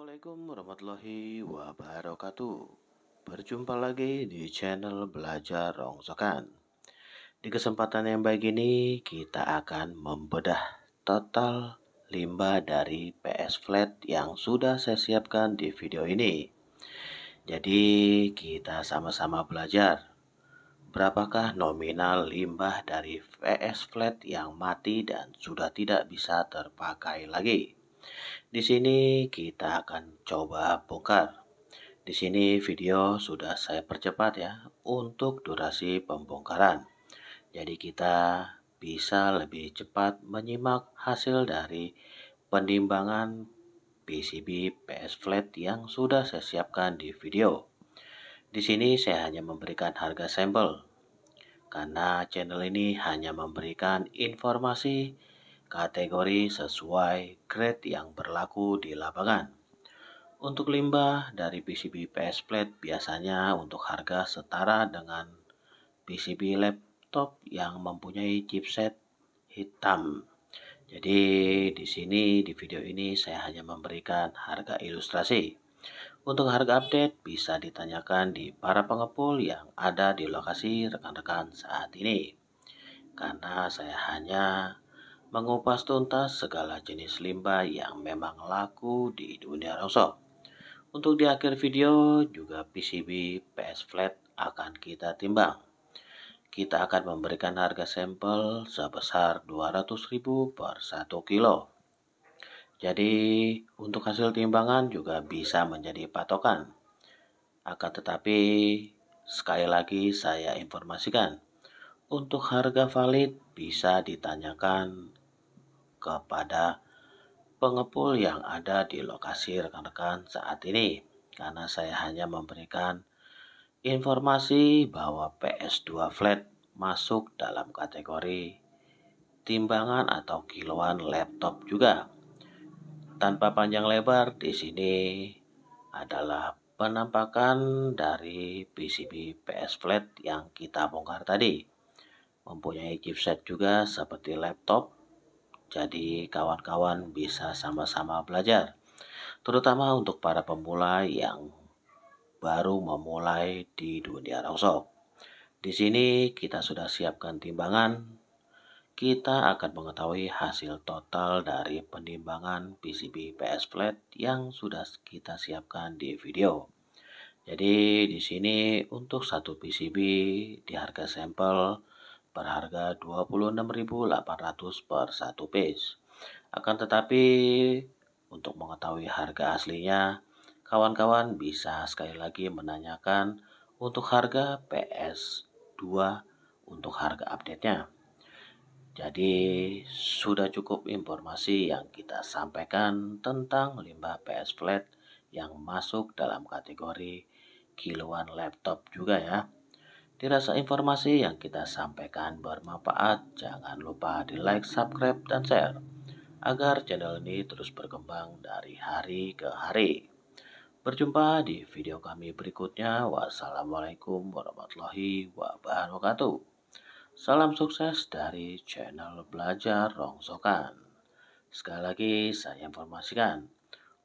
Assalamualaikum warahmatullahi wabarakatuh Berjumpa lagi di channel Belajar Rongsokan Di kesempatan yang baik ini kita akan membedah total limbah dari PS Flat yang sudah saya siapkan di video ini Jadi kita sama-sama belajar Berapakah nominal limbah dari PS Flat yang mati dan sudah tidak bisa terpakai lagi? Di sini kita akan coba bongkar. Di sini video sudah saya percepat ya untuk durasi pembongkaran. Jadi kita bisa lebih cepat menyimak hasil dari penimbangan PCB PS Flat yang sudah saya siapkan di video. Di sini saya hanya memberikan harga sampel karena channel ini hanya memberikan informasi kategori sesuai grade yang berlaku di lapangan. Untuk limbah dari PCB PS plate biasanya untuk harga setara dengan PCB laptop yang mempunyai chipset hitam. Jadi di sini di video ini saya hanya memberikan harga ilustrasi. Untuk harga update bisa ditanyakan di para pengepul yang ada di lokasi rekan-rekan saat ini. Karena saya hanya mengupas tuntas segala jenis limbah yang memang laku di dunia rongsok. Untuk di akhir video juga PCB PS Flat akan kita timbang. Kita akan memberikan harga sampel sebesar 200.000 per 1 kilo. Jadi untuk hasil timbangan juga bisa menjadi patokan. Akan tetapi sekali lagi saya informasikan untuk harga valid bisa ditanyakan kepada pengepul yang ada di lokasi rekan-rekan saat ini karena saya hanya memberikan informasi bahwa PS2 flat masuk dalam kategori timbangan atau kiloan laptop juga. Tanpa panjang lebar di sini adalah penampakan dari PCB PS flat yang kita bongkar tadi. Mempunyai chipset juga seperti laptop jadi kawan-kawan bisa sama-sama belajar. Terutama untuk para pemula yang baru memulai di dunia rongsok. Di sini kita sudah siapkan timbangan. Kita akan mengetahui hasil total dari penimbangan PCB PS Flat yang sudah kita siapkan di video. Jadi di sini untuk satu PCB di harga sampel berharga 26.800 per satu piece. Akan tetapi untuk mengetahui harga aslinya, kawan-kawan bisa sekali lagi menanyakan untuk harga PS2 untuk harga update-nya. Jadi sudah cukup informasi yang kita sampaikan tentang limbah PS Flat yang masuk dalam kategori kiloan laptop juga ya dirasa informasi yang kita sampaikan bermanfaat, jangan lupa di like, subscribe, dan share agar channel ini terus berkembang dari hari ke hari. Berjumpa di video kami berikutnya. Wassalamualaikum warahmatullahi wabarakatuh. Salam sukses dari channel Belajar Rongsokan. Sekali lagi saya informasikan,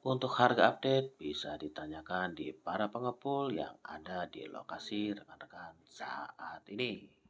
untuk harga update bisa ditanyakan di para pengepul yang ada di lokasi rekan-rekan saat ini.